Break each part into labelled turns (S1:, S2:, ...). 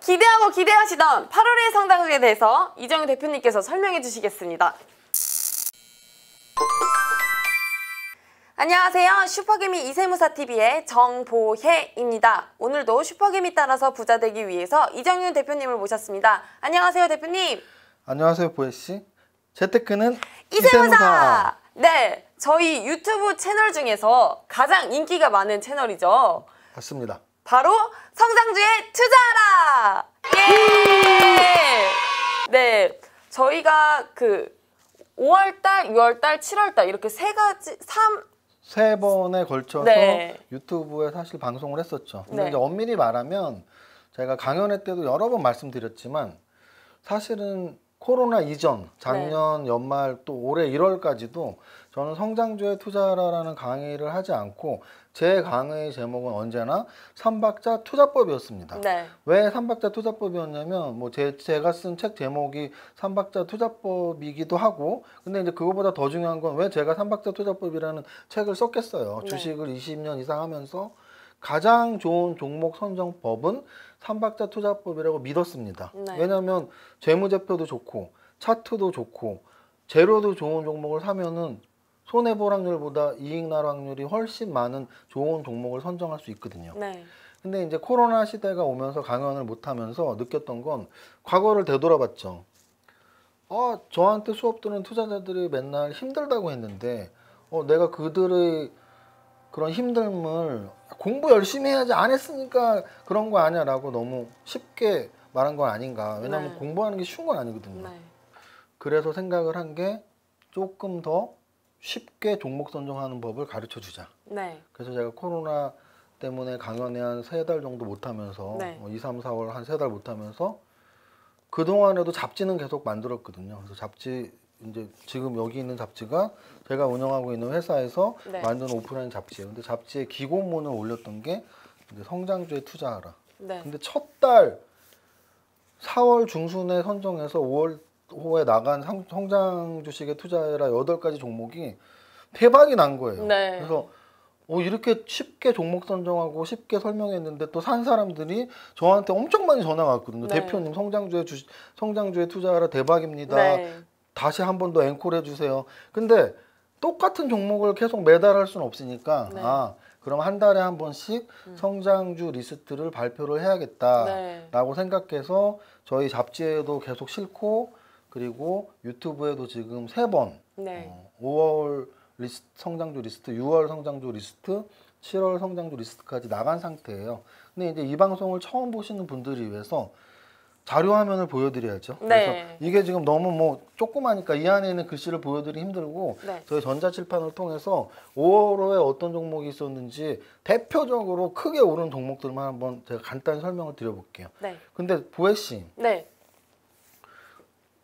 S1: 기대하고 기대하시던 8월의 성장에 대해서 이정희 대표님께서 설명해 주시겠습니다. 안녕하세요. 슈퍼개미 이세무사TV의 정보혜입니다. 오늘도 슈퍼개미 따라서 부자 되기 위해서 이정윤 대표님을 모셨습니다. 안녕하세요, 대표님.
S2: 안녕하세요, 보혜씨. 재테크는 이세무사! 이세무사!
S1: 네, 저희 유튜브 채널 중에서 가장 인기가 많은 채널이죠. 맞습니다. 바로 성장주에 투자하라! 예! 네, 저희가 그 5월달, 6월달, 7월달 이렇게 세 가지, 3,
S2: 세 번에 걸쳐서 네. 유튜브에 사실 방송을 했었죠. 근데 네. 이제 엄밀히 말하면 제가 강연회 때도 여러 번 말씀드렸지만 사실은 코로나 이전 작년 네. 연말 또 올해 1월까지도 저는 성장주에 투자라라는 강의를 하지 않고 제 강의 제목은 언제나 삼박자 투자법이었습니다. 네. 왜 삼박자 투자법이었냐면 뭐 제, 제가 쓴 책 제목이 삼박자 투자법이기도 하고 근데 이제 그거보다 더 중요한 건 왜 제가 삼박자 투자법이라는 책을 썼겠어요. 네. 주식을 20년 이상 하면서 가장 좋은 종목 선정법은 삼박자 투자법이라고 믿었습니다. 네. 왜냐하면 재무제표도 좋고 차트도 좋고 재료도 좋은 종목을 사면은 손해보상률보다 이익 날확률이 훨씬 많은 좋은 종목을 선정할 수 있거든요. 네. 근데 이제 코로나 시대가 오면서 강연을 못 하면서 느꼈던 건 과거를 되돌아봤죠. 어, 저한테 수업 들은 투자자들이 맨날 힘들다고 했는데 어, 내가 그들의 그런 힘듦을 공부 열심히 해야지 안 했으니까 그런 거 아니야 라고 너무 쉽게 말한 건 아닌가. 왜냐하면 네. 공부하는 게 쉬운 건 아니거든요. 네. 그래서 생각을 한 게 조금 더 쉽게 종목 선정하는 법을 가르쳐 주자. 네. 그래서 제가 코로나 때문에 강연에 한 세 달 정도 못 하면서 네. 2, 뭐 3, 4월 한 세 달 못 하면서 그동안에도 잡지는 계속 만들었거든요. 그래서 잡지 이제 지금 여기 있는 잡지가 제가 운영하고 있는 회사에서 네. 만든 오프라인 잡지예요. 근데 잡지에 기고문을 올렸던 게 이제 성장주에 투자하라. 네. 근데 첫 달 4월 중순에 선정해서 5월 호에 나간 성장 주식의 투자라 여덟 가지 종목이 대박이 난 거예요. 네. 그래서 어, 이렇게 쉽게 종목 선정하고 쉽게 설명했는데 또 산 사람들이 저한테 엄청 많이 전화가 왔거든요. 네. 대표님 성장주에 주식 성장주에 투자하라 대박입니다. 네. 다시 한 번 더 앵콜 해주세요. 근데 똑같은 종목을 계속 매달 할 수는 없으니까 네. 아 그럼 한 달에 한 번씩 음. 성장주 리스트를 발표를 해야겠다라고 네. 생각해서 저희 잡지에도 계속 싣고 그리고 유튜브에도 지금 세번 네. 어, 5월 리스트, 성장주 리스트, 6월 성장주 리스트, 7월 성장주 리스트까지 나간 상태예요. 근데 이제 이 방송을 처음 보시는 분들을 위해서 자료 화면을 보여드려야죠. 네. 그래서 이게 지금 너무 뭐 조그마니까 이 안에 있는 글씨를 보여드리기 힘들고 네. 저희 전자칠판을 통해서 5월호에 어떤 종목이 있었는지 대표적으로 크게 오른 종목들만 한번 제가 간단히 설명을 드려볼게요. 네. 근데 보혜 씨, 네.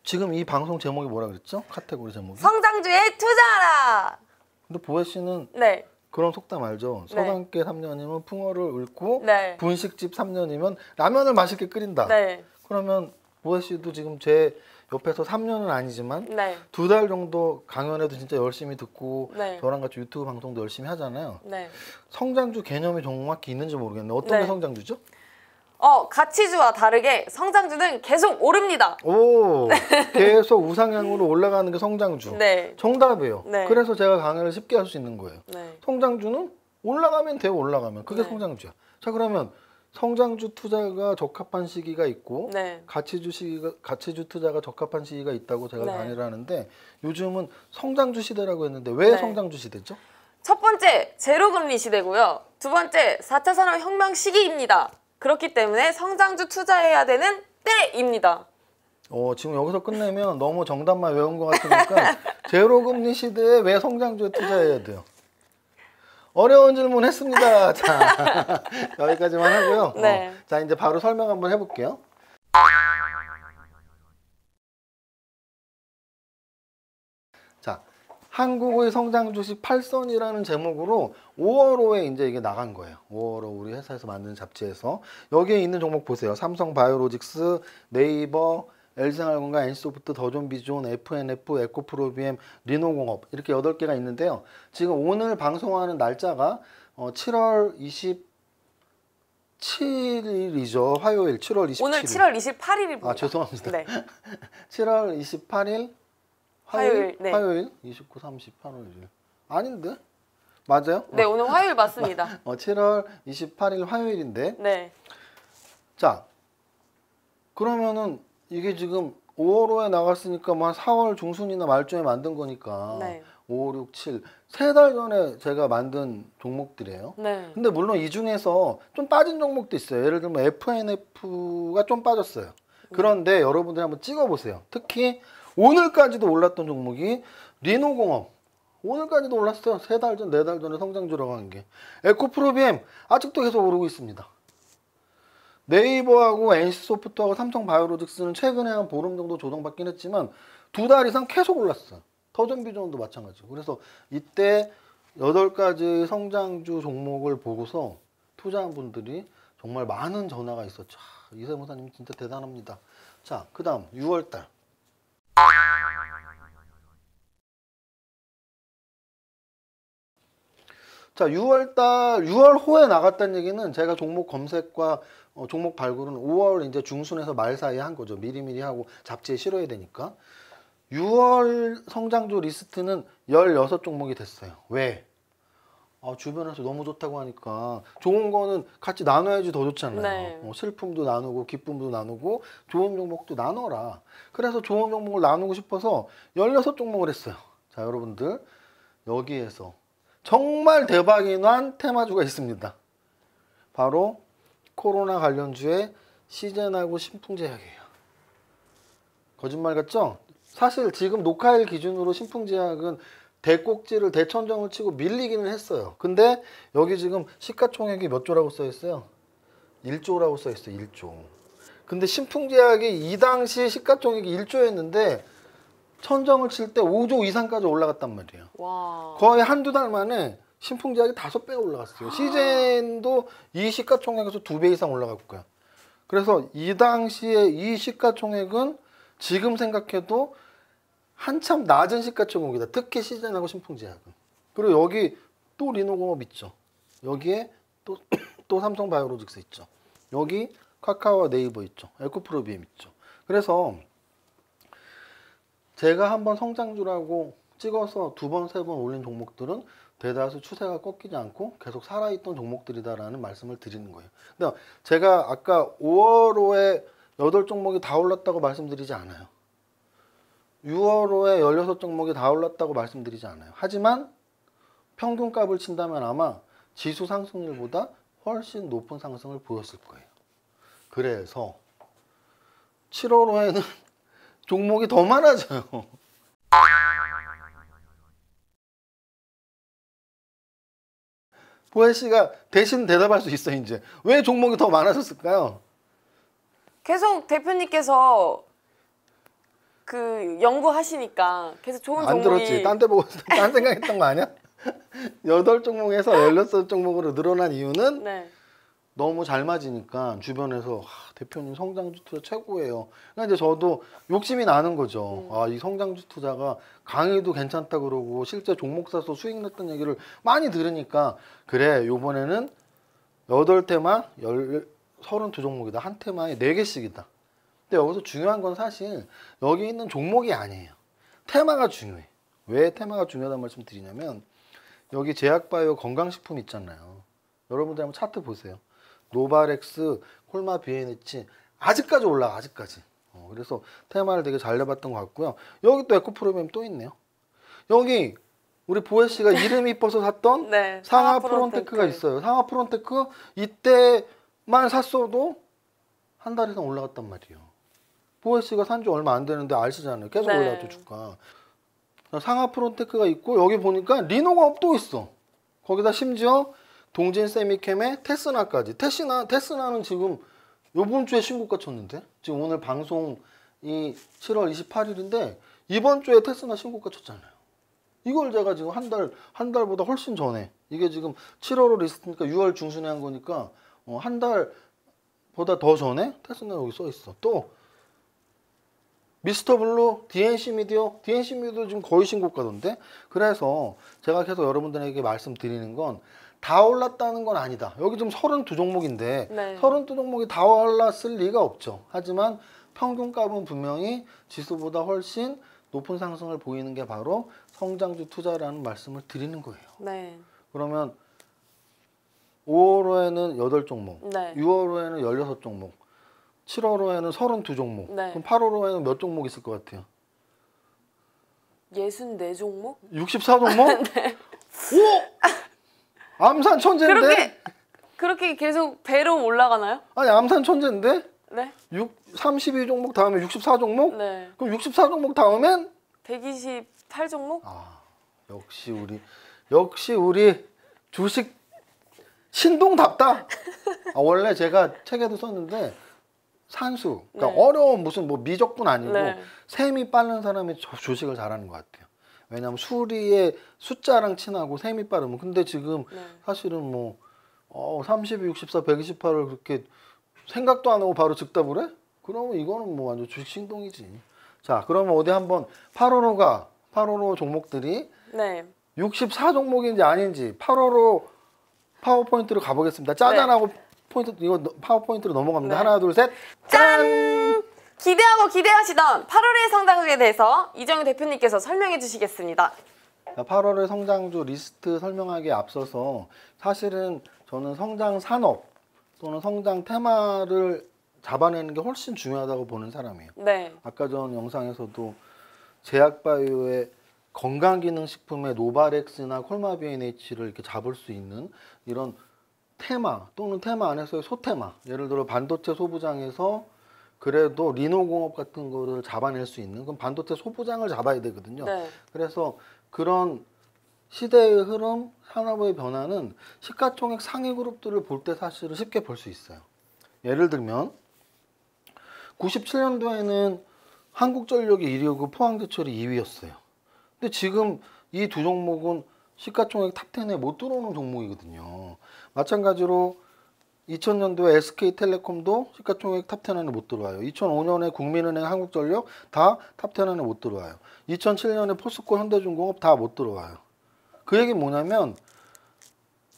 S2: 지금 이 방송 제목이 뭐라 그랬죠? 카테고리 제목이?
S1: 성장주에 투자하라.
S2: 근데 보혜 씨는 네. 그런 속담 알죠? 네. 서당계 3년이면 풍어를 읊고 네. 분식집 3년이면 라면을 맛있게 끓인다. 네. 그러면 보혜 씨도 지금 제 옆에서 3년은 아니지만 네. 두달 정도 강연에도 진짜 열심히 듣고 네. 저랑 같이 유튜브 방송도 열심히 하잖아요. 네. 성장주 개념이 정확히 있는지 모르겠는데 어떤 게 성장주죠?
S1: 어, 가치주와 다르게 성장주는 계속 오릅니다.
S2: 오, 계속 우상향으로 올라가는 게 성장주. 네. 정답이에요. 네. 그래서 제가 강의를 쉽게 할 수 있는 거예요. 네. 성장주는 올라가면 돼요, 올라가면. 그게 네. 성장주야. 자, 그러면 성장주 투자가 적합한 시기가 있고 네. 가치주 시기가 가치주 투자가 적합한 시기가 있다고 제가 네. 강의를 하는데 요즘은 성장주 시대라고 했는데 왜 네. 성장주 시대죠?
S1: 첫 번째 제로금리 시대고요. 두 번째 4차 산업혁명 시기입니다. 그렇기 때문에 성장주 투자해야 되는 때입니다.
S2: 어, 지금 여기서 끝내면 너무 정답만 외운 것 같으니까 제로금리 시대에 왜 성장주에 투자해야 돼요? 어려운 질문 했습니다. 자, 여기까지만 하고요. 어, 네. 어, 자, 이제 바로 설명 한번 해볼게요. 한국의 성장 주식 8선이라는 제목으로 5월호에 이제 이게 나간 거예요. 5월호 우리 회사에서 만든 잡지에서 여기에 있는 종목 보세요. 삼성 바이오로직스, 네이버, LG생활건강, 엔 c 소프트 더존비존, FNF, 에코프로비엠, 리노공업 이렇게 여덟 개가 있는데요. 지금 오늘 방송하는 날짜가 7월 어, 20 7일이죠. 화요일 7월 27일. 오늘 7월 28일입니다. 아, 죄송합니다. 네. 7월 28일 화요일, 화요일, 네. 화요일 29, 30, 8월 1일. 아닌데? 맞아요? 네, 어.
S1: 오늘 화요일 맞습니다.
S2: 어, 7월 28일 화요일인데. 네. 자, 그러면은 이게 지금 5월호에 나갔으니까 뭐한 4월 중순이나 말쯤에 만든 거니까 네. 5, 6, 7. 세 달 전에 제가 만든 종목들이에요. 네. 근데 물론 이 중에서 좀 빠진 종목도 있어요. 예를 들면 FNF가 좀 빠졌어요. 그런데 음. 여러분들이 한번 찍어보세요. 특히 오늘까지도 올랐던 종목이 리노공업 오늘까지도 올랐어요. 세 달 전, 네 달 전에 성장 줄어간 게. 에코프로비엠 아직도 계속 오르고 있습니다. 네이버하고 NC소프트하고 삼성바이오로직스는 최근에 한 보름 정도 조정받긴 했지만 두 달 이상 계속 올랐어요. 터전비전도 마찬가지고. 그래서 이때 여덟 가지 성장주 종목을 보고서 투자한 분들이 정말 많은 전화가 있었죠. 아, 이세무사님 진짜 대단합니다. 자, 그 다음 6월달. 자, 6월달, 6월 호에 나갔다는 얘기는 제가 종목 검색과 어, 종목 발굴은 5월 이제 중순에서 말 사이에 한 거죠. 미리미리 하고 잡지에 실어야 되니까. 6월 성장주 리스트는 16종목이 됐어요. 왜? 아, 주변에서 너무 좋다고 하니까 좋은 거는 같이 나눠야지 더 좋잖아요. 네. 어, 슬픔도 나누고 기쁨도 나누고 좋은 종목도 나눠라. 그래서 좋은 종목을 나누고 싶어서 16종목을 했어요. 자, 여러분들 여기에서 정말 대박이 난 테마주가 있습니다. 바로 코로나 관련주의 시젠하고 신풍제약이에요. 거짓말 같죠? 사실 지금 녹화일 기준으로 신풍제약은 대꼭지를 대천정을 치고 밀리기는 했어요. 근데 여기 지금 시가총액이 몇 조라고 써 있어요? 1조라고 써 있어요. 1조. 근데 신풍제약이 이 당시 시가총액이 1조였는데 천정을 칠 때 5조 이상까지 올라갔단 말이에요. 와. 거의 한두 달 만에 신풍제약이 다섯 배가 올라갔어요. 시젠도 이 시가총액에서 두 배 이상 올라갔고요. 그래서 이 당시에 이 시가총액은 지금 생각해도 한참 낮은 시가 종목이다. 특히 시즌하고 신풍제약은. 그리고 여기 또 리노공업 있죠. 여기에 또, 또 삼성바이오로직스 있죠. 여기 카카오 네이버 있죠. 에코프로비엠 있죠. 그래서 제가 한번 성장주라고 찍어서 두 번, 세 번 올린 종목들은 대다수 추세가 꺾이지 않고 계속 살아있던 종목들이다라는 말씀을 드리는 거예요. 근데 제가 아까 5월호에 8종목이 다 올랐다고 말씀드리지 않아요. 6월호에 16종목이 다 올랐다고 말씀드리지 않아요. 하지만 평균값을 친다면 아마 지수 상승률보다 훨씬 높은 상승을 보였을 거예요. 그래서 7월호에는 종목이 더 많아져요. 보혜 씨가 대신 대답할 수 있어요, 이제. 왜 종목이 더 많아졌을까요?
S1: 계속 대표님께서 그 연구하시니까 계속 좋은 안 종목이 들었지. 딴
S2: 데 보고 딴 생각했던 거 아니야? 여덟 종목에서 열여섯 종목으로 늘어난 이유는 네. 너무 잘 맞으니까 주변에서 아, 대표님 성장주 투자 최고예요. 그러니까 이제 저도 욕심이 나는 거죠. 음. 아, 이 성장주 투자가 강의도 괜찮다 그러고 실제 종목 사서 수익 냈던 얘기를 많이 들으니까 그래 요번에는 여덟 테마열 서른 두 종목이다. 한테마에네 개씩이다. 근데 여기서 중요한 건 사실 여기 있는 종목이 아니에요. 테마가 중요해. 왜 테마가 중요하다는 말씀 드리냐면 여기 제약바이오 건강식품 있잖아요. 여러분들 한번 차트 보세요. 노바렉스, 콜마 비에네치 아직까지 올라 가 아직까지. 어, 그래서 테마를 되게 잘 내봤던 것 같고요. 여기 또 에코프로미엄 또 있네요. 여기 우리 보혜 씨가 네. 이름 이뻐서 샀던 네,
S1: 상하 프론테크가 있어요.
S2: 상하 프론테크 이때만 샀어도 한 달 이상 올라갔단 말이에요. 호에스가 산지 얼마 안 되는데 알쓰잖아요. 계속 네. 올라갔죠 주가. 상하 프론테크가 있고 여기 보니까 리노가 또 있어. 거기다 심지어 동진 세미캠에 테스나까지. 테스나 테스나는 지금 요번 주에 신고가 쳤는데 지금 오늘 방송이 7월 28일인데 이번 주에 테스나 신고가 쳤잖아요. 이걸 제가 지금 한 달, 한 달보다 훨씬 전에, 이게 지금 7월호 리스트니까 6월 중순에 한 거니까, 어, 한 달보다 더 전에 테스나 여기 써 있어. 또, 미스터 블루, DNC 미디어, DNC 미디어 지금 거의 신고가던데 그래서 제가 계속 여러분들에게 말씀드리는 건 다 올랐다는 건 아니다. 여기 지금 32종목인데 네. 32종목이 다 올랐을 리가 없죠. 하지만 평균값은 분명히 지수보다 훨씬 높은 상승을 보이는 게 바로 성장주 투자라는 말씀을 드리는 거예요. 네. 그러면 5월호에는 8종목, 네. 6월호에는 16종목, 7월호에는 32종목. 네. 그럼 8월호에는 몇 종목 있을 것 같아요?
S1: 64종목?
S2: 64종목?
S1: 네. 오!
S2: 암산 천재인데? 그렇게,
S1: 그렇게 계속 배로 올라가나요? 아니, 암산
S2: 천재인데? 네. 6, 32종목 다음에 64종목? 네. 그럼 64종목 다음엔?
S1: 128종목? 아,
S2: 역시 우리, 역시 우리 주식 신동답다. 아, 원래 제가 책에도 썼는데 산수. 그러니까 네. 어려운 무슨 뭐 미적분 아니고 네. 셈이 빠른 사람이 조식을 잘하는 것 같아요. 왜냐하면 수리의 숫자랑 친하고 셈이 빠르면. 근데 지금 네. 사실은 뭐 어, 32, 64, 128을 그렇게 생각도 안 하고 바로 즉답을 해? 그러면 이거는 뭐 완전 주식 신동이지. 자, 그러면 어디 한번 855가 855 종목들이 네. 64 종목인지 아닌지 855 파워포인트로 가보겠습니다. 네. 짜잔하고 포인트 이거 파워포인트로 넘어갑니다. 네. 하나, 둘, 셋.
S1: 짠! 기대하고 기대하시던 8월의 성장주에 대해서 이정희 대표님께서 설명해 주시겠습니다.
S2: 8월의 성장주 리스트 설명하기에 앞서서 사실은 저는 성장 산업 또는 성장 테마를 잡아내는 게 훨씬 중요하다고 보는 사람이에요. 네. 아까 전 영상에서도 제약바이오의 건강기능식품의 노바렉스나 콜마비NH를 이렇게 잡을 수 있는 이런 테마 또는 테마 안에서의 소테마 예를 들어 반도체 소부장에서 그래도 리노공업 같은 거를 잡아낼 수 있는 그럼 반도체 소부장을 잡아야 되거든요. 네. 그래서 그런 시대의 흐름, 산업의 변화는 시가총액 상위 그룹들을 볼 때 사실은 쉽게 볼 수 있어요. 예를 들면 97년도에는 한국전력이 1위고 포항제철이 2위였어요. 근데 지금 이 두 종목은 시가총액 탑10에 못 들어오는 종목이거든요. 마찬가지로 2000년도에 SK텔레콤도 시가총액 탑10 안에 못 들어와요. 2005년에 국민은행, 한국전력 다 탑10 안에 못 들어와요. 2007년에 포스코, 현대중공업 다 못 들어와요. 그 얘기는 뭐냐면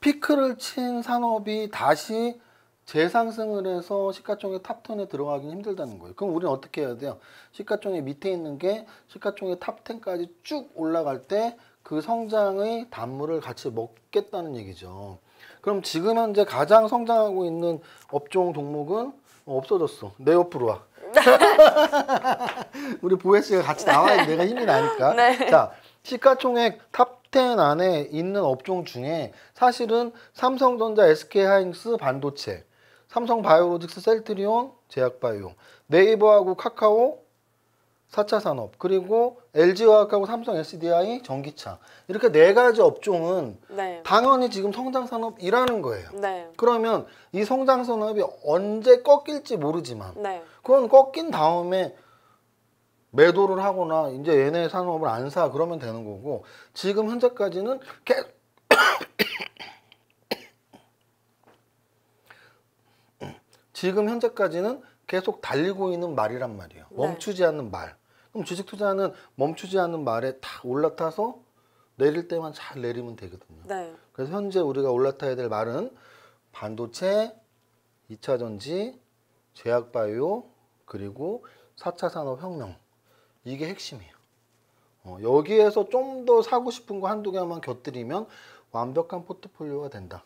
S2: 피크를 친 산업이 다시 재상승을 해서 시가총액 탑10에 들어가긴 힘들다는 거예요. 그럼 우리는 어떻게 해야 돼요? 시가총액 밑에 있는 게 시가총액 탑10까지 쭉 올라갈 때그 성장의 단물을 같이 먹겠다는 얘기죠. 그럼 지금 현재 가장 성장하고 있는 업종 종목은 없어졌어. 내 옆으로 와. 우리 보혜 씨가 같이 나와야 내가 힘이 나니까. 네. 자, 시가총액 탑 10 안에 있는 업종 중에 사실은 삼성전자, SK하이닉스, 반도체, 삼성바이오로직스, 셀트리온, 제약바이오, 네이버하고 카카오, 4차 산업, 그리고 LG화학하고 삼성 SDI, 전기차. 이렇게 네 가지 업종은 네. 당연히 지금 성장 산업이라는 거예요. 네. 그러면 이 성장 산업이 언제 꺾일지 모르지만 네. 그건 꺾인 다음에 매도를 하거나 이제 얘네 산업을 안 사 그러면 되는 거고 지금 현재까지는 계속 지금 현재까지는 계속 달리고 있는 말이란 말이에요. 네. 멈추지 않는 말. 그럼 주식 투자는 멈추지 않는 말에 탁 올라타서 내릴 때만 잘 내리면 되거든요. 네. 그래서 현재 우리가 올라타야 될 말은 반도체, 2차전지, 제약바이오, 그리고 4차 산업혁명. 이게 핵심이에요. 어, 여기에서 좀 더 사고 싶은 거 한두 개만 곁들이면 완벽한 포트폴리오가 된다.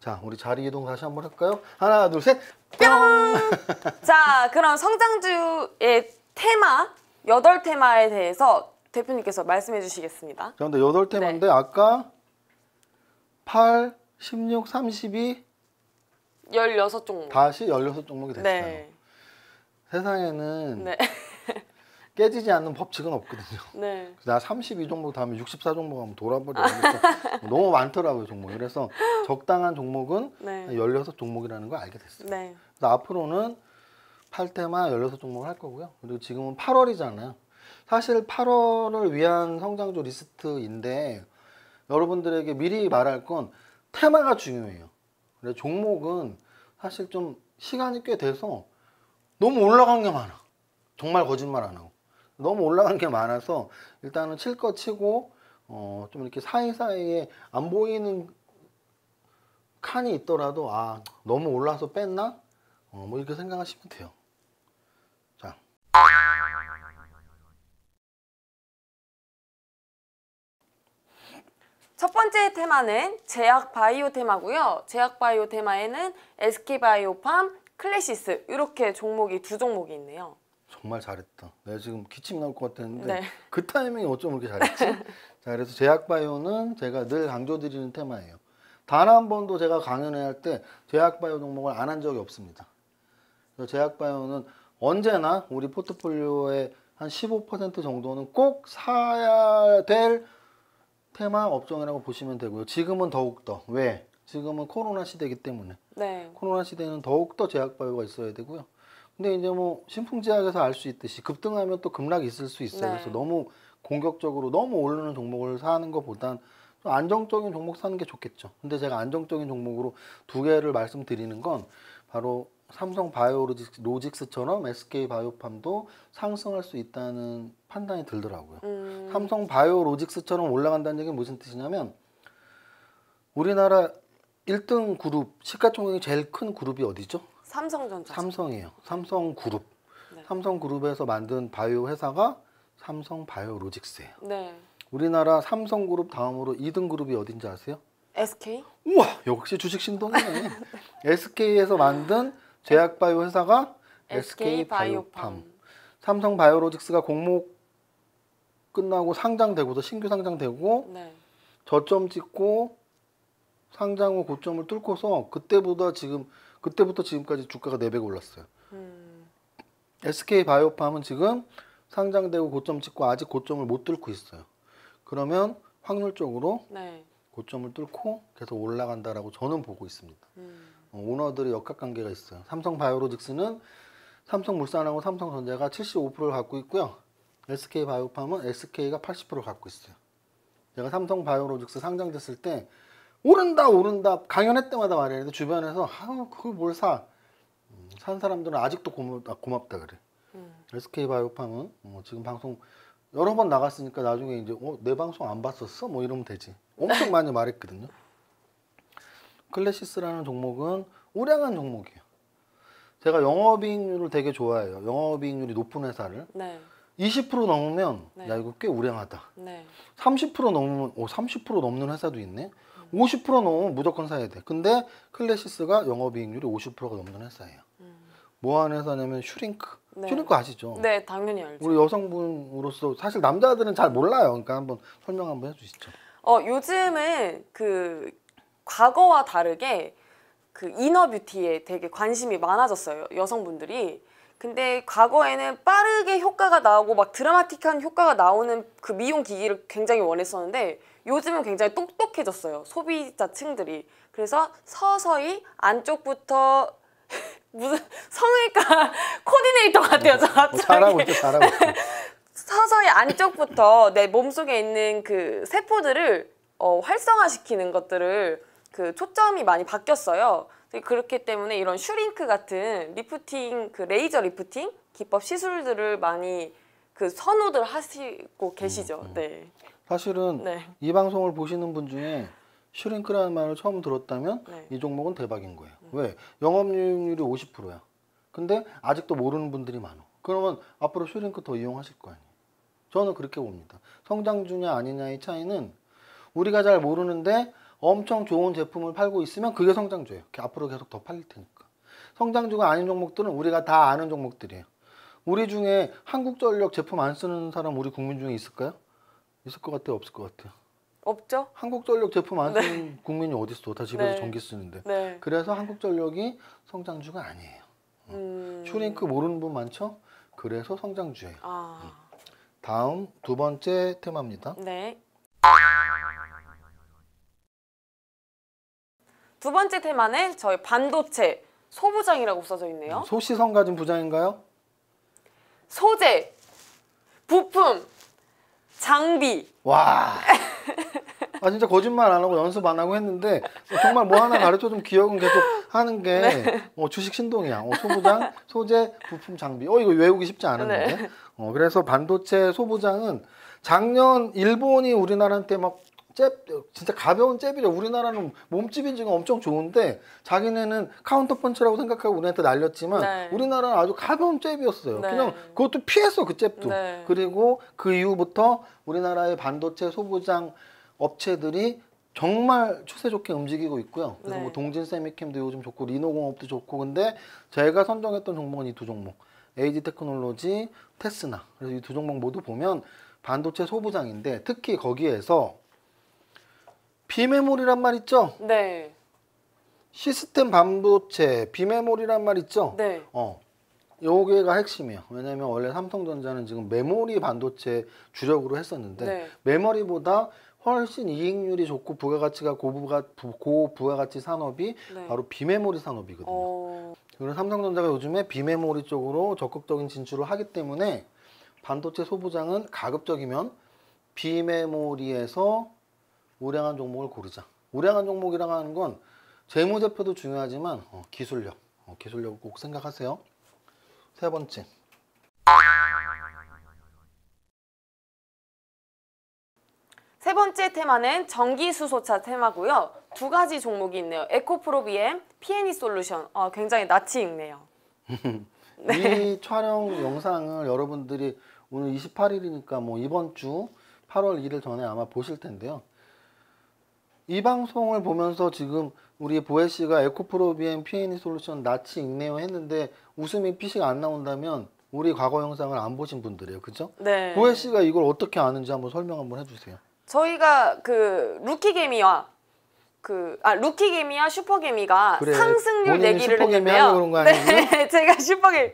S2: 자, 우리 자리 이동 다시 한번 할까요? 하나, 둘, 셋, 뿅!
S1: 자, 그럼 성장주의 테마 여덟 테마에 대해서 대표님께서 말씀해 주시겠습니다.
S2: 그런데 여덟 테마인데 네. 아까 8, 16, 32
S1: 16 종목. 다시 16
S2: 종목이 됐어요. 네. 세상에는 네. 깨지지 않는 법칙은 없거든요. 네. 나 32종목 아, 다음에 64종목 하면 돌아버려. 너무 많더라고요, 종목 그래서 적당한 종목은 네. 16종목이라는 걸 알게 됐어요. 네. 그래서 앞으로는 18테마 16종목을 할 거고요. 그리고 지금은 8월이잖아요. 사실 8월을 위한 성장주 리스트인데 여러분들에게 미리 말할 건 테마가 중요해요. 근데 종목은 사실 좀 시간이 꽤 돼서 너무 올라간 게 많아. 정말 거짓말 안 하고. 너무 올라간 게 많아서 일단은 칠 거 치고 어좀 이렇게 사이사이에 안 보이는 칸이 있더라도 아 너무 올라서 뺐나? 어뭐 이렇게 생각하시면
S1: 돼요. 첫 번째 테마는 제약 바이오 테마고요. 제약 바이오 테마에는 SK 바이오팜, 클래시스 이렇게 종목이 두 종목이 있네요.
S2: 정말 잘했다. 내가 지금 기침 나올 것 같았는데 네. 그 타이밍에 어쩜 이렇게 잘했지? 자, 그래서 제약 바이오는 제가 늘 강조드리는 테마예요. 단 한 번도 제가 강연할때 제약 바이오 종목을 안 한 적이 없습니다. 그래서 제약 바이오는 언제나 우리 포트폴리오의 한15% 정도는 꼭 사야 될 테마 업종이라고 보시면 되고요. 지금은 더욱더. 왜? 지금은 코로나 시대이기 때문에. 네. 코로나 시대는 에 더욱더 제약 바이오가 있어야 되고요. 근데 이제 뭐 신풍제약에서 알 수 있듯이 급등하면 또 급락이 있을 수 있어요. 네. 그래서 너무 공격적으로 너무 오르는 종목을 사는 것보단 좀 안정적인 종목 사는 게 좋겠죠. 근데 제가 안정적인 종목으로 두 개를 말씀드리는 건 바로 삼성 바이오로직스, 처럼 SK 바이오팜도 상승할 수 있다는 판단이 들더라고요. 음. 삼성 바이오로직스처럼 올라간다는 얘기는 무슨 뜻이냐면 우리나라 1등 그룹 시가총액이 제일 큰 그룹이 어디죠?
S1: 삼성전자.
S2: 삼성이에요. 삼성그룹. 네. 삼성그룹에서 만든 바이오 회사가 삼성 바이오로직스예요. 네. 우리나라 삼성그룹 다음으로 2등 그룹이 어딘지 아세요? SK? 우와 역시 주식 신동이네. SK에서 만든 제약바이오 회사가
S1: SK 바이오팜,
S2: 삼성 바이오로직스가 공모 끝나고 상장되고도 신규 상장되고 네. 저점 찍고 상장 후 고점을 뚫고서 그때보다 지금 그때부터 지금까지 주가가 4배 올랐어요. 음. SK 바이오팜은 지금 상장되고 고점 찍고 아직 고점을 못 뚫고 있어요. 그러면 확률적으로 네. 고점을 뚫고 계속 올라간다라고 저는 보고 있습니다. 음. 어, 오너들의 역학관계가 있어요. 삼성바이오로직스는 삼성물산하고 삼성전자가 75%를 갖고 있고요. SK바이오팜은 SK가 80%를 갖고 있어요. 제가 삼성바이오로직스 상장됐을 때 오른다 오른다 강연할 때마다 말했는데 주변에서 아우 그걸 뭘 사? 음, 산 사람들은 아직도 고맙다, 아, 고맙다 그래. 음. SK바이오팜은 뭐 지금 방송 여러 번 나갔으니까 나중에 이제 어, 내 방송 안 봤었어? 뭐 이러면 되지. 엄청 많이 말했거든요. 클래시스라는 종목은 우량한 종목이에요. 제가 영업이익률을 되게 좋아해요. 영업이익률이 높은 회사를. 네. 20% 넘으면 네. 야 이거 꽤 우량하다. 네. 30% 넘으면 오30% 넘는 회사도 있네. 음. 50% 넘으면 무조건 사야 돼. 근데 클래시스가 영업이익률이 50%가 넘는 회사예요. 음. 뭐하는 회사냐면 슈링크. 네. 슈링크 아시죠?
S1: 네, 당연히 알죠.
S2: 우리 여성분으로서 사실 남자들은 잘 몰라요. 그러니까 한번 설명 한번 해주시죠.
S1: 어 요즘에 그 과거와 다르게 그 이너 뷰티에 되게 관심이 많아졌어요. 여성분들이. 근데 과거에는 빠르게 효과가 나오고 막 드라마틱한 효과가 나오는 그 미용 기기를 굉장히 원했었는데 요즘은 굉장히 똑똑해졌어요. 소비자층들이. 그래서 서서히 안쪽부터 무슨 성의과 코디네이터 같아요. 뭐 저 갑자기.
S2: 잘하고 있죠. 잘하고
S1: 서서히 안쪽부터 내 몸속에 있는 그 세포들을 어, 활성화시키는 것들을 그 초점이 많이 바뀌었어요. 그렇기 때문에 이런 슈링크 같은 리프팅 그 레이저 리프팅 기법 시술들을 많이 그 선호들 하시고 계시죠. 음, 음. 네.
S2: 사실은 네. 이 방송을 보시는 분 중에 슈링크라는 말을 처음 들었다면 네. 이 종목은 대박인 거예요. 음. 왜? 영업률이 50%야. 근데 아직도 모르는 분들이 많아. 그러면 앞으로 슈링크 더 이용하실 거 아니에요. 저는 그렇게 봅니다. 성장주냐 아니냐의 차이는 우리가 잘 모르는데 엄청 좋은 제품을 팔고 있으면 그게 성장주예요. 앞으로 계속 더 팔릴 테니까. 성장주가 아닌 종목들은 우리가 다 아는 종목들이에요. 우리 중에 한국전력 제품 안 쓰는 사람 우리 국민 중에 있을까요? 있을 것 같아요? 없을 것 같아요? 없죠. 한국전력 제품 안 네. 쓰는 네. 국민이 어디 있어? 다 집에서 네. 전기 쓰는데. 네. 그래서 한국전력이 성장주가 아니에요. 슈링크 음. 모르는 분 많죠? 그래서 성장주예요. 아... 다음 두 번째 테마입니다.
S1: 네. 두 번째 테마는 저희 반도체 소부장이라고 써져 있네요. 음,
S2: 소시성 가진 부장인가요?
S1: 소재, 부품, 장비.
S2: 와. 아 진짜 거짓말 안 하고 연습 안 하고 했는데 정말 뭐 하나 가르쳐 좀 기억은 계속 하는 게 네. 어, 주식 신동이야. 어, 소부장, 소재, 부품, 장비. 어 이거 외우기 쉽지 않은데. 네. 어 그래서 반도체 소부장은 작년 일본이 우리나라한테 막잽 진짜 가벼운 잽이래 우리나라는 몸집인 지금 엄청 좋은데 자기네는 카운터 펀치라고 생각하고 우리한테 날렸지만 네. 우리나라는 아주 가벼운 잽이었어요 네. 그냥 그것도 피했어 그 잽도 네. 그리고 그 이후부터 우리나라의 반도체 소부장 업체들이 정말 추세 좋게 움직이고 있고요 그래서 뭐 네. 동진 세미캠도 요즘 좋고 리노공업도 좋고 근데 제가 선정했던 종목은 이 두 종목 에이지 테크놀로지 테스나 그래서 이 두 종목 모두 보면 반도체 소부장인데 특히 거기에서 비메모리란 말 있죠? 네. 시스템 반도체 비메모리란 말 있죠? 네. 어. 요게가 핵심이에요. 왜냐면 원래 삼성전자는 지금 메모리 반도체 주력으로 했었는데 네. 메모리보다 훨씬 이익률이 좋고 부가가치가 고부가 고부가가치 산업이 네. 바로 비메모리 산업이거든요. 어... 그리고 삼성전자가 요즘에 비메모리 쪽으로 적극적인 진출을 하기 때문에 반도체 소부장은 가급적이면 비메모리에서 우량한 종목을 고르자. 우량한 종목이라고 하는 건 재무제표도 중요하지만 어, 기술력, 어, 기술력 꼭 생각하세요. 세 번째.
S1: 세 번째 테마는 전기수소차 테마고요. 두 가지 종목이 있네요. 에코프로비엠, p e 솔루션. 아, 굉장히 낯이 익네요.
S2: 네. 이 촬영 영상을 여러분들이 오늘 28일이니까 뭐 이번 주 8월 1일 전에 아마 보실 텐데요. 이 방송을 보면서 지금 우리 보혜 씨가 에코프로비엠 PNE 솔루션 나치 익네요 했는데 웃음이 피식 안 나온다면 우리 과거 영상을 안 보신 분들이에요. 그죠? 네. 보혜 씨가 이걸 어떻게 아는지 한번 설명 한번 해주세요.
S1: 저희가 그 루키 개미와 그, 아, 루키 개미와 슈퍼 개미가 그래, 상승률 내기를 했는데요. 네, 제가 슈퍼 개미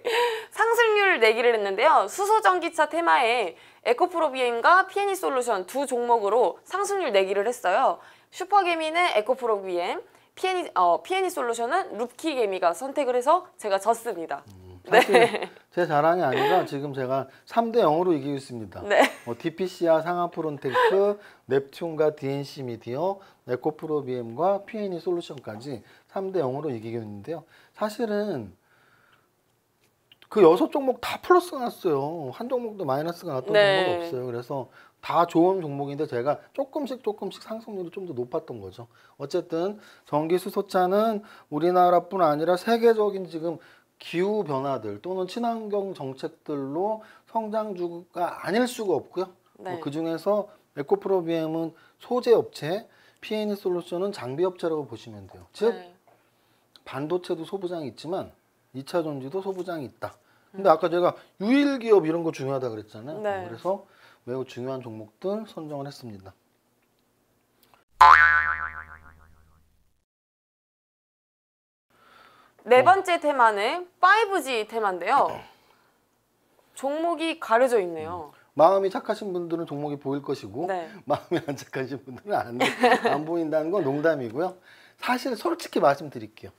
S1: 상승률 내기를 했는데요. 수소 전기차 테마에 에코프로 비엠과 피에니 e 솔루션 두 종목으로 상승률 내기를 했어요. 슈퍼 개미는 에코프로 비엠, 피에니 e, 어 피에니 e 솔루션은 루키 개미가 선택을 해서 제가 졌습니다. 음. 네. 사실 네.
S2: 제 자랑이 아니라 지금 제가 3대 0으로 이기고 있습니다. 네. 어, 뭐 DPC와 상하프론텍스, 넵튠과 DNC 미디어, 에코프로 BM과 PNE 솔루션까지 3대 0으로 이기고 있는데요. 사실은 그 여섯 종목 다 플러스가 났어요. 한 종목도 마이너스가 났던 네. 종목 없어요. 그래서 다 좋은 종목인데 제가 조금씩 조금씩 상승률이 좀 더 높았던 거죠. 어쨌든 전기 수소차는 우리나라뿐 아니라 세계적인 지금 기후 변화들 또는 친환경 정책들로 성장주가 아닐 수가 없고요. 뭐 네. 그 중에서 에코프로 비엠은 소재 업체, PN 솔루션은 장비 업체라고 보시면 돼요. 즉 네. 반도체도 소부장이 있지만 2차 전지도 소부장이 있다. 근데 음. 아까 제가 유일 기업 이런 거 중요하다 그랬잖아요. 네. 그래서 매우 중요한 종목들 선정을 했습니다.
S1: 네 어. 번째 테마는 5G 테마인데요. 네. 종목이 가려져 있네요.
S2: 음. 마음이 착하신 분들은 종목이 보일 것이고 네. 마음이 안 착하신 분들은 안, 안 보인다는 건 농담이고요. 사실 솔직히 말씀드릴게요.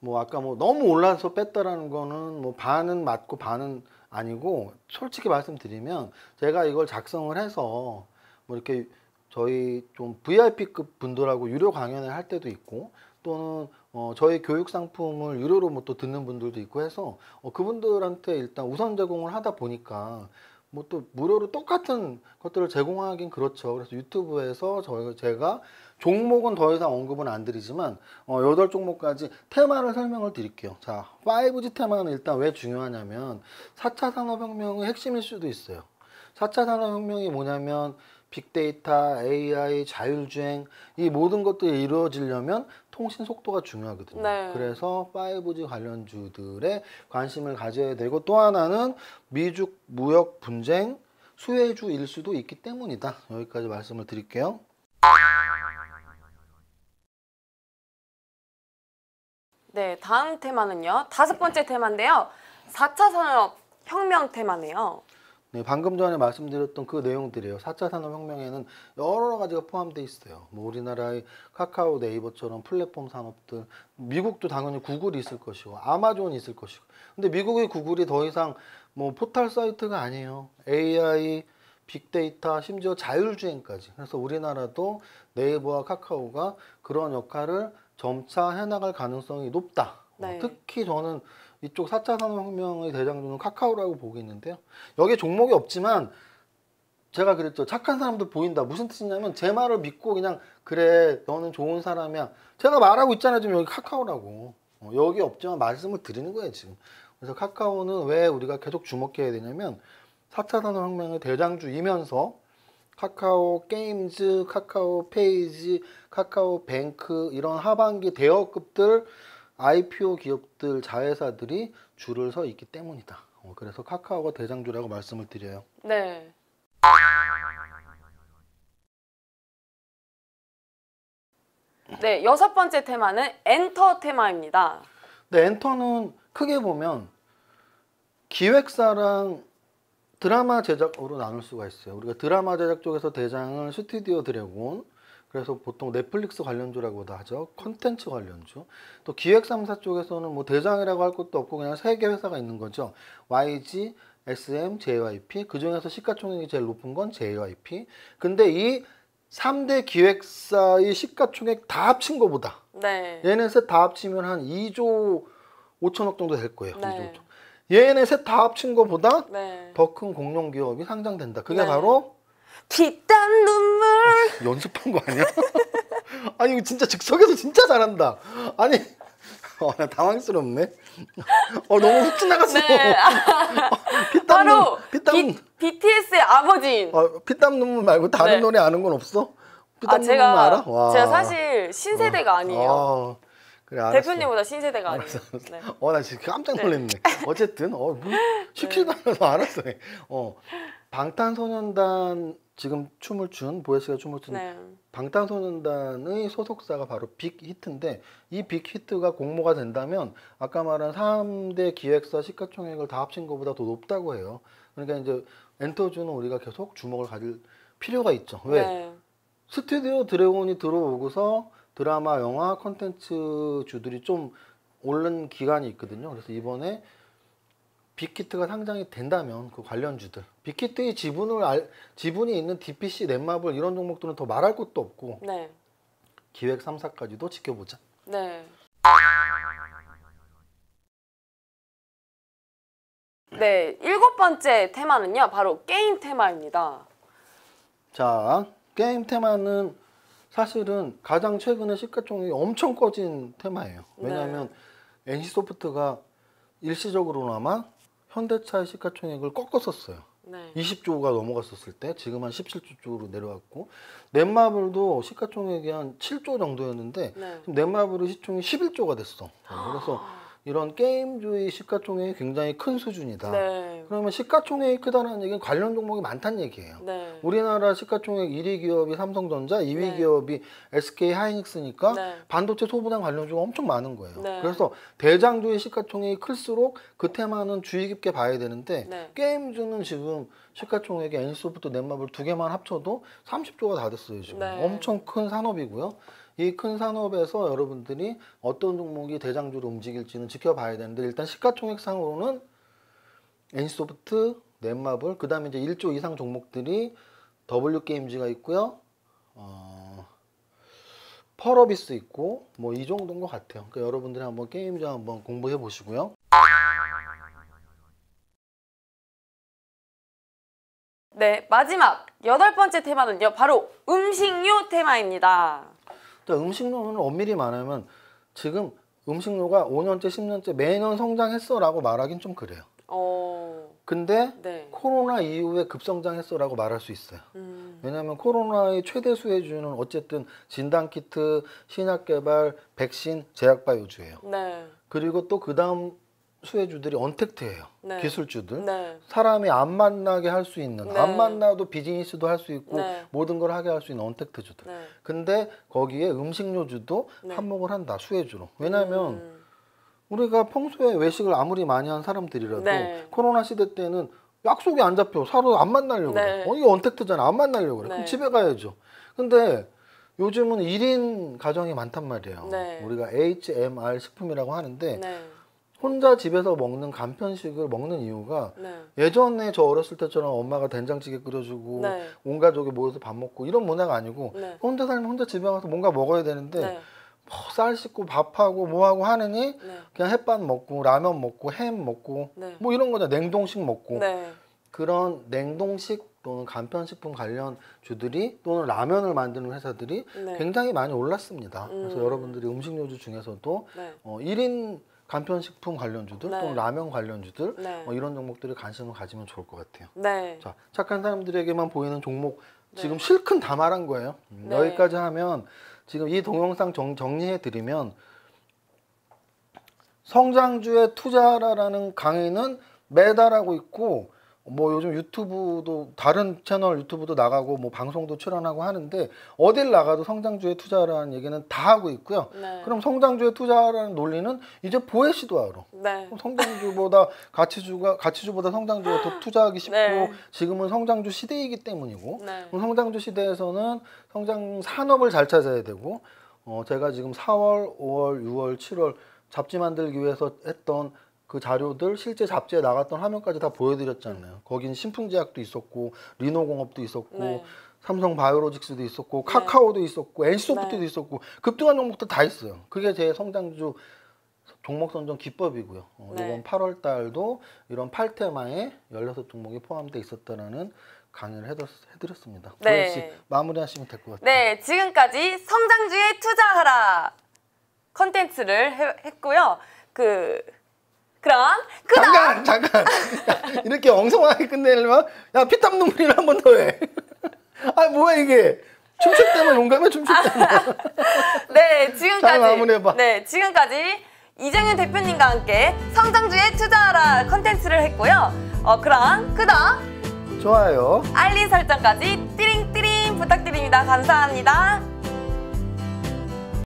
S2: 뭐 아까 뭐 너무 올라서 뺐다라는 거는 뭐 반은 맞고 반은 아니고 솔직히 말씀드리면 제가 이걸 작성을 해서 뭐 이렇게 저희 좀 VIP급 분들하고 유료 강연을 할 때도 있고 또는 어, 저희 교육 상품을 유료로 뭐 또 듣는 분들도 있고 해서 어, 그분들한테 일단 우선 제공을 하다 보니까 뭐 또 무료로 똑같은 것들을 제공하긴 그렇죠. 그래서 유튜브에서 저희 제가 종목은 더 이상 언급은 안 드리지만 어, 8종목까지 테마를 설명을 드릴게요. 자, 5G 테마는 일단 왜 중요하냐면 4차 산업혁명의 핵심일 수도 있어요. 4차 산업혁명이 뭐냐면 빅데이터, AI, 자율주행 이 모든 것들이 이루어지려면 통신 속도가 중요하거든요. 네. 그래서 5G 관련주들의 관심을 가져야 되고 또 하나는 미중 무역 분쟁 수혜주일 수도 있기 때문이다. 여기까지 말씀을 드릴게요.
S1: 네, 다음 테마는요. 다섯 번째 테마인데요. 4차 산업 혁명 테마네요.
S2: 네, 방금 전에 말씀드렸던 그 내용들이에요. 4차 산업혁명에는 여러 가지가 포함되어 있어요. 뭐 우리나라의 카카오 네이버처럼 플랫폼 산업들, 미국도 당연히 구글이 있을 것이고, 아마존이 있을 것이고. 근데 미국의 구글이 더 이상 뭐포탈 사이트가 아니에요. AI, 빅데이터, 심지어 자율주행까지. 그래서 우리나라도 네이버와 카카오가 그런 역할을 점차 해나갈 가능성이 높다. 어, 네. 특히 저는 이쪽 4차 산업혁명의 대장주는 카카오라고 보겠는데요. 여기에 종목이 없지만 제가 그랬죠. 착한 사람들 보인다. 무슨 뜻이냐면 제 말을 믿고 그냥 그래 너는 좋은 사람이야. 제가 말하고 있잖아요. 지금 여기 카카오라고. 어, 여기 없지만 말씀을 드리는 거예요. 지금. 그래서 카카오는 왜 우리가 계속 주목해야 되냐면 4차 산업혁명의 대장주이면서 카카오 게임즈, 카카오 페이지, 카카오 뱅크 이런 하반기 대여급들 IPO 기업들 자회사들이 줄을 서 있기 때문이다. 어, 그래서 카카오가 대장주라고 말씀을 드려요.
S1: 네. 네, 여섯 번째 테마는 엔터 테마입니다.
S2: 네, 엔터는 크게 보면 기획사랑 드라마 제작으로 나눌 수가 있어요. 우리가 드라마 제작 쪽에서 대장은 스튜디오 드래곤, 그래서 보통 넷플릭스 관련주라고도 하죠. 컨텐츠 관련주. 또 기획 3사 쪽에서는 뭐 대장이라고 할 것도 없고 그냥 세 개 회사가 있는 거죠. YG, SM, JYP. 그 중에서 시가총액이 제일 높은 건 JYP. 근데 이 3대 기획사의 시가총액 다 합친 거보다 네. 얘네 셋 다 합치면 한 2조 5천억 정도 될 거예요. 네. 2조 얘네 셋 다 합친 거보다 네. 더 큰 공룡 기업이 상장된다. 그게 네. 바로 피땀 눈물 아, 연습한 거 아니야? 아니 이거 진짜 즉석에서 진짜 잘한다 아니 어, 나 당황스럽네 어 너무 훅 지나갔어 네. 피땀 바로 눈, 피땀 비, BTS의
S1: 아버지인
S2: 어, 아, 피땀 눈물 말고 다른 네. 노래 아는 건 없어?
S1: 피땀 아, 제가, 눈물 알아? 와. 제가 사실 신세대가 어. 아니에요
S2: 아. 그래, 대표님보다
S1: 신세대가 알았어, 아니에요. 네.
S2: 어나 지금 깜짝 놀랐네. 네. 어쨌든 어, 뭐, 쉽지도 않아서 알았어. 어 방탄소년단 지금 춤을 춘보이스가 춤을 춘 네. 방탄소년단의 소속사가 바로 빅히트인데 이 빅히트가 공모가 된다면 아까 말한 3대 기획사 시가총액을 다 합친 것보다 더 높다고 해요. 그러니까 이제 엔터주는 우리가 계속 주목을 가질 필요가 있죠. 왜? 네. 스튜디오 드래곤이 들어오고서 드라마, 영화, 컨텐츠 주들이 좀 오른 기간이 있거든요. 그래서 이번에 빅히트가 상장이 된다면 그 관련주들 빅히트의 지분을 알, 지분이 있는 DPC, 넷마블 이런 종목들은 더 말할 것도 없고 네. 기획 3사까지도 지켜보자.
S1: 네. 네, 일곱 번째 테마는요. 바로 게임 테마입니다.
S2: 자, 게임 테마는 사실은 가장 최근에 시가총이 엄청 꺼진 테마예요. 왜냐하면 네. NC소프트가 일시적으로나마 현대차의 시가총액을 꺾었었어요. 네. 20조가 넘어갔었을 때 지금 한 17조 쪽으로 내려왔고 넷마블도 시가총액이 한 7조 정도였는데 네. 지금 넷마블의 시총이 11조가 됐어. 그래서 아. 이런 게임주의 시가총액이 굉장히 큰 수준이다. 네. 그러면 시가총액이 크다는 얘기는 관련 종목이 많다는 얘기예요. 네. 우리나라 시가총액 1위 기업이 삼성전자, 2위 네. 기업이 SK 하이닉스니까 네. 반도체 소부장 관련 주가 엄청 많은 거예요. 네. 그래서 대장주의 시가총액이 클수록 그 테마는 주의 깊게 봐야 되는데 네. 게임주는 지금 시가총액이 엔소프트, 넷마블 두 개만 합쳐도 30조가 다 됐어요 지금. 네. 엄청 큰 산업이고요. 이 큰 산업에서 여러분들이 어떤 종목이 대장주로 움직일지는 지켜봐야 되는데 일단 시가총액상으로는 엔소프트, 넷마블, 그 다음에 이제 1조 이상 종목들이 W게임즈가 있고요. 어, 펄어비스 있고 뭐 이 정도인 것 같아요. 그러니까 여러분들이 한번 게임 즈 한번 공부해 보시고요.
S1: 네, 마지막 여덟 번째 테마는요. 바로 음식료 테마입니다.
S2: 음식료는 엄밀히 말하면 지금 음식료가 5년째, 10년째 매년 성장했어라고 말하긴 좀 그래요. 어... 근데 네. 코로나 이후에 급성장했어라고 말할 수 있어요. 음... 왜냐하면 코로나의 최대 수혜주는 어쨌든 진단키트, 신약개발, 백신, 제약바이오주예요. 네. 그리고 또 그 다음 수혜주들이 언택트예요. 네. 기술주들. 네. 사람이 안 만나게 할 수 있는, 네. 안 만나도 비즈니스도 할 수 있고 네. 모든 걸 하게 할 수 있는 언택트주들. 네. 근데 거기에 음식료주도 네. 한몫을 한다, 수혜주로. 왜냐하면 음... 우리가 평소에 외식을 아무리 많이 한 사람들이라도 네. 코로나 시대 때는 약속이 안 잡혀 서로 안 만나려고 그래. 네. 어, 이거 언택트잖아 안 만나려고 그래 그럼 네. 집에 가야죠 근데 요즘은 1인 가정이 많단 말이에요 네. 우리가 HMR 식품이라고 하는데 혼자 집에서 먹는 간편식을 먹는 이유가 네. 예전에 저 어렸을 때처럼 엄마가 된장찌개 끓여주고 네. 온 가족이 모여서 밥 먹고 이런 문화가 아니고 네. 혼자 살면 혼자 집에 가서 뭔가 먹어야 되는데 뭐쌀 씻고 밥하고 뭐하고 하느니 네. 그냥 햇반 먹고 라면 먹고 햄 먹고 네. 뭐 이런 거죠 냉동식 먹고 네. 그런 냉동식 또는 간편식품 관련 주들이 또는 라면을 만드는 회사들이 네. 굉장히 많이 올랐습니다. 음. 그래서 여러분들이 음식료주 중에서도 네. 어, 1인 간편식품 관련주들 네. 또는 라면 관련주들 어, 뭐 이런 종목들이 관심을 가지면 좋을 것 같아요. 자, 착한 사람들에게만 보이는 종목 지금 실컷 다 말한 거예요. 음, 여기까지 하면 지금 이 동영상 정, 정리해 드리면 성장주에 투자라는 하 강의는 매달 하고 있고 뭐 요즘 유튜브도 다른 채널 유튜브도 나가고 뭐 방송도 출연하고 하는데 어딜 나가도 성장주에 투자라는 얘기는 다 하고 있고요. 네. 그럼 성장주에 투자라는 논리는 이제 보혜 씨도하러 네. 성장주보다 가치주가 가치주보다 성장주가 더 투자하기 쉽고 네. 지금은 성장주 시대이기 때문이고 네. 그럼 성장주 시대에서는 성장 산업을 잘 찾아야 되고 어 제가 지금 4월, 5월, 6월, 7월 잡지 만들기 위해서 했던 그 자료들 실제 잡지에 나갔던 화면까지 다 보여드렸잖아요. 거긴 신풍제약도 있었고 리노공업도 있었고 네. 삼성 바이오로직스도 있었고 네. 카카오도 있었고 엔씨소프트도 네. 있었고 급등한 종목도다 있어요. 그게 제 성장주 종목 선정 기법이고요. 어, 이번 8월 달도 이런 8테마에 16종목이 포함되어 있었다는 강의를 해드렸, 습니다 네. 씨 마무리하시면 될 것 같아요.
S1: 네, 지금까지 성장주에 투자하라 컨텐츠를 했고요. 그 그럼
S2: 끝 잠깐 잠깐 이렇게 엉성하게 끝내려면 야 피 땀 눈물이나 한번 더
S1: 해. 아 뭐야 이게 춤출 때만 용감해 춤출 아, 때만. 네 지금까지 네 지금까지 이정현 대표님과 함께 성장주에 투자하라 컨텐츠를 했고요. 어 그럼 끝
S2: 좋아요
S1: 알림 설정까지 띠링띠링 부탁드립니다. 감사합니다.